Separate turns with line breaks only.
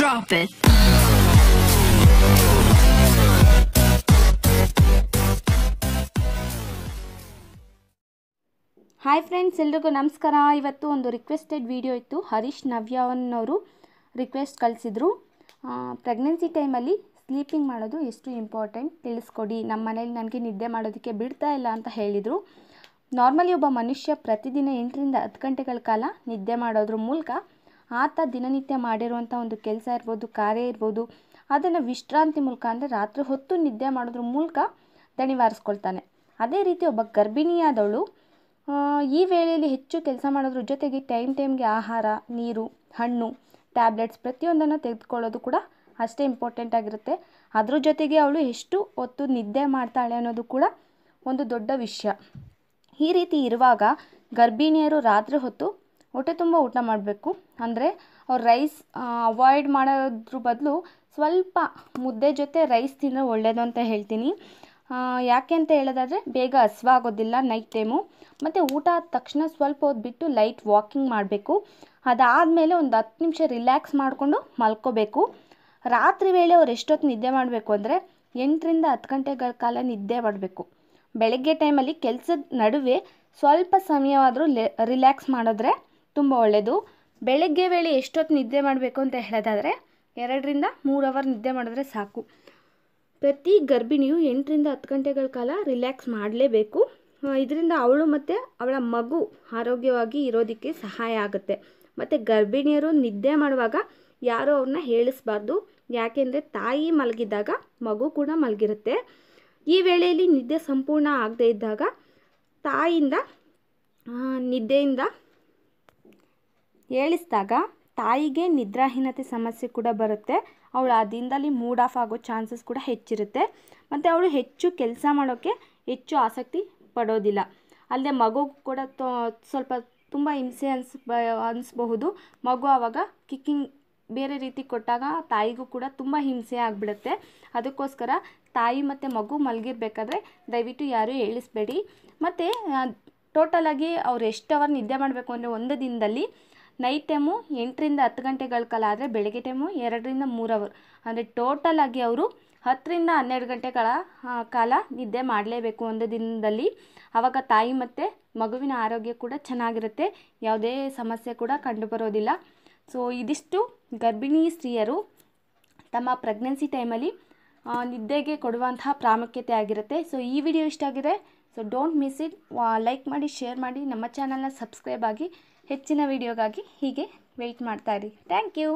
drop hi friends ಎಲ್ರಿಗೂ ನಮಸ್ಕಾರ ಇವತ್ತು ಒಂದು ರಿಕ್ವೆಸ್ಟೆಡ್ ವಿಡಿಯೋ ಇತ್ತು ಹರೀಶ್ ನವ್ಯವನ್ನವರು ರಿಕ್ವೆಸ್ಟ್ ಕಳಿಸಿದ್ರು ಪ್ರೆಗ್ನೆನ್ಸಿ ಟೈಮಲ್ಲಿ ಸ್ಲೀಪಿಂಗ್ ಮಾಡೋದು ಎಷ್ಟು ಇಂಪಾರ್ಟೆಂಟ್ ತಿಳಿಸ್ಕೊಡಿ ನಮ್ಮ ಮನೇಲಿ ನನಗೆ ನಿದ್ದೆ ಮಾಡೋದಕ್ಕೆ ಬಿಡ್ತಾ ಇಲ್ಲ ಅಂತ ಹೇಳಿದರು ನಾರ್ಮಲಿ ಒಬ್ಬ ಮನುಷ್ಯ ಪ್ರತಿದಿನ ಎಂಟರಿಂದ ಹತ್ತು ಗಂಟೆಗಳ ಕಾಲ ನಿದ್ದೆ ಮಾಡೋದ್ರ ಮೂಲಕ ಆತ ದಿನನಿತ್ಯ ಮಾಡಿರುವಂಥ ಒಂದು ಕೆಲಸ ಇರ್ಬೋದು ಕಾರ್ಯ ಇರ್ಬೋದು ಅದನ್ನು ವಿಶ್ರಾಂತಿ ಮೂಲಕ ಅಂದರೆ ರಾತ್ರಿ ಹೊತ್ತು ನಿದ್ದೆ ಮಾಡೋದ್ರ ಮೂಲಕ ದಣಿವಾರಿಸ್ಕೊಳ್ತಾನೆ ಅದೇ ರೀತಿ ಒಬ್ಬ ಗರ್ಭಿಣಿಯಾದವಳು ಈ ವೇಳೆಯಲ್ಲಿ ಹೆಚ್ಚು ಕೆಲಸ ಮಾಡೋದ್ರ ಜೊತೆಗೆ ಟೈಮ್ ಟೈಮ್ಗೆ ಆಹಾರ ನೀರು ಹಣ್ಣು ಟ್ಯಾಬ್ಲೆಟ್ಸ್ ಪ್ರತಿಯೊಂದನ್ನು ತೆಗೆದುಕೊಳ್ಳೋದು ಕೂಡ ಅಷ್ಟೇ ಇಂಪಾರ್ಟೆಂಟ್ ಆಗಿರುತ್ತೆ ಅದ್ರ ಜೊತೆಗೆ ಅವಳು ಎಷ್ಟು ಹೊತ್ತು ನಿದ್ದೆ ಮಾಡ್ತಾಳೆ ಅನ್ನೋದು ಕೂಡ ಒಂದು ದೊಡ್ಡ ವಿಷಯ ಈ ರೀತಿ ಇರುವಾಗ ಗರ್ಭಿಣಿಯರು ರಾತ್ರಿ ಹೊತ್ತು ಹೊಟ್ಟೆ ತುಂಬ ಊಟ ಮಾಡಬೇಕು ಅಂದರೆ ಅವ್ರು ರೈಸ್ ಅವಾಯ್ಡ್ ಮಾಡೋದ್ರ ಬದಲು ಸ್ವಲ್ಪ ಮುದ್ದೆ ಜೊತೆ ರೈಸ್ ತಿಂದರೆ ಒಳ್ಳೆಯದು ಅಂತ ಹೇಳ್ತೀನಿ ಯಾಕೆ ಅಂತ ಹೇಳೋದಾದರೆ ಬೇಗ ಹಸಿವು ಆಗೋದಿಲ್ಲ ನೈಟ್ ಟೈಮು ಮತ್ತು ಊಟ ಆದ ತಕ್ಷಣ ಸ್ವಲ್ಪ ಹೊತ್ತು ಬಿಟ್ಟು ಲೈಟ್ ವಾಕಿಂಗ್ ಮಾಡಬೇಕು ಅದಾದಮೇಲೆ ಒಂದು ಹತ್ತು ನಿಮಿಷ ರಿಲ್ಯಾಕ್ಸ್ ಮಾಡಿಕೊಂಡು ಮಲ್ಕೋಬೇಕು ರಾತ್ರಿ ವೇಳೆ ಅವ್ರು ಎಷ್ಟೊತ್ತು ನಿದ್ದೆ ಮಾಡಬೇಕು ಅಂದರೆ ಎಂಟರಿಂದ ಹತ್ತು ಗಂಟೆಗಳ ಕಾಲ ನಿದ್ದೆ ಮಾಡಬೇಕು ಬೆಳಗ್ಗೆ ಟೈಮಲ್ಲಿ ಕೆಲಸದ ನಡುವೆ ಸ್ವಲ್ಪ ಸಮಯವಾದರೂ ಲೆ ರಿಲ್ಯಾಕ್ಸ್ ಮಾಡಿದ್ರೆ ತುಂಬ ಒಳ್ಳೆಯದು ಬೆಳಗ್ಗೆ ವೇಳೆ ಎಷ್ಟೊತ್ತು ನಿದ್ದೆ ಮಾಡಬೇಕು ಅಂತ ಹೇಳೋದಾದರೆ ಎರಡರಿಂದ ಮೂರು ಅವರ್ ನಿದ್ದೆ ಮಾಡಿದ್ರೆ ಸಾಕು ಪ್ರತಿ ಗರ್ಭಿಣಿಯು ಎಂಟರಿಂದ ಹತ್ತು ಗಂಟೆಗಳ ಕಾಲ ರಿಲ್ಯಾಕ್ಸ್ ಮಾಡಲೇಬೇಕು ಇದರಿಂದ ಅವಳು ಮತ್ತು ಅವಳ ಮಗು ಆರೋಗ್ಯವಾಗಿ ಇರೋದಕ್ಕೆ ಸಹಾಯ ಆಗುತ್ತೆ ಮತ್ತು ಗರ್ಭಿಣಿಯರು ನಿದ್ದೆ ಮಾಡುವಾಗ ಯಾರೂ ಅವ್ರನ್ನ ಹೇಳಿಸ್ಬಾರ್ದು ಯಾಕೆಂದರೆ ತಾಯಿ ಮಲಗಿದಾಗ ಮಗು ಕೂಡ ಮಲಗಿರುತ್ತೆ ಈ ವೇಳೆಯಲ್ಲಿ ನಿದ್ದೆ ಸಂಪೂರ್ಣ ಆಗದೇ ಇದ್ದಾಗ ತಾಯಿಯಿಂದ ನಿದ್ದೆಯಿಂದ ಹೇಳಿಸಿದಾಗ ತಾಯಿಗೆ ನಿದ್ರಾಹೀನತೆ ಸಮಸ್ಯೆ ಕೂಡ ಬರುತ್ತೆ ಅವಳು ಆ ದಿನದಲ್ಲಿ ಮೂಡ್ ಆಫ್ ಆಗೋ ಚಾನ್ಸಸ್ ಕೂಡ ಹೆಚ್ಚಿರುತ್ತೆ ಮತ್ತು ಅವಳು ಹೆಚ್ಚು ಕೆಲಸ ಮಾಡೋಕ್ಕೆ ಹೆಚ್ಚು ಆಸಕ್ತಿ ಪಡೋದಿಲ್ಲ ಅಲ್ಲದೆ ಮಗು ಕೂಡ ಸ್ವಲ್ಪ ತುಂಬ ಹಿಂಸೆ ಬ ಅನಿಸ್ಬಹುದು ಮಗು ಆವಾಗ ಕಿಕ್ಕಿಂಗ್ ಬೇರೆ ರೀತಿ ಕೊಟ್ಟಾಗ ತಾಯಿಗೂ ಕೂಡ ತುಂಬ ಹಿಂಸೆ ಆಗಿಬಿಡುತ್ತೆ ಅದಕ್ಕೋಸ್ಕರ ತಾಯಿ ಮತ್ತು ಮಗು ಮಲಗಿರ್ಬೇಕಾದ್ರೆ ದಯವಿಟ್ಟು ಯಾರೂ ಹೇಳಿಸ್ಬೇಡಿ ಮತ್ತು ಟೋಟಲಾಗಿ ಅವ್ರು ಎಷ್ಟು ಅವರ್ ನಿದ್ದೆ ಮಾಡಬೇಕು ಅಂದರೆ ಒಂದು ದಿನದಲ್ಲಿ ನೈಟ್ ಟೈಮು ಎಂಟರಿಂದ ಹತ್ತು ಗಂಟೆಗಳ ಕಾಲ ಆದರೆ ಬೆಳಗ್ಗೆ ಟೈಮು ಎರಡರಿಂದ ಮೂರು ಅವರ್ ಅಂದರೆ ಟೋಟಲ್ ಆಗಿ ಅವರು ಹತ್ತರಿಂದ ಹನ್ನೆರಡು ಗಂಟೆಗಳ ಕಾಲ ನಿದ್ದೆ ಮಾಡಲೇಬೇಕು ಒಂದು ದಿನದಲ್ಲಿ ಆವಾಗ ತಾಯಿ ಮತ್ತು ಮಗುವಿನ ಆರೋಗ್ಯ ಕೂಡ ಚೆನ್ನಾಗಿರುತ್ತೆ ಯಾವುದೇ ಸಮಸ್ಯೆ ಕೂಡ ಕಂಡುಬರೋದಿಲ್ಲ ಸೊ ಇದಿಷ್ಟು ಗರ್ಭಿಣಿ ಸ್ತ್ರೀಯರು ತಮ್ಮ ಪ್ರೆಗ್ನೆನ್ಸಿ ಟೈಮಲ್ಲಿ ನಿದ್ದೆಗೆ ಕೊಡುವಂತಹ ಪ್ರಾಮುಖ್ಯತೆ ಆಗಿರುತ್ತೆ ಸೊ ಈ ವಿಡಿಯೋ ಇಷ್ಟ ಆಗಿದೆ so don't miss it like ಮಾಡಿ ಶೇರ್ ಮಾಡಿ ನಮ್ಮ ಚಾನಲ್ನ ಸಬ್ಸ್ಕ್ರೈಬ್ ಆಗಿ ಹೆಚ್ಚಿನ ವಿಡಿಯೋಗಾಗಿ ಹೀಗೆ ವೆಯ್ಟ್ ಮಾಡ್ತಾ ಇರಿ ಥ್ಯಾಂಕ್ ಯು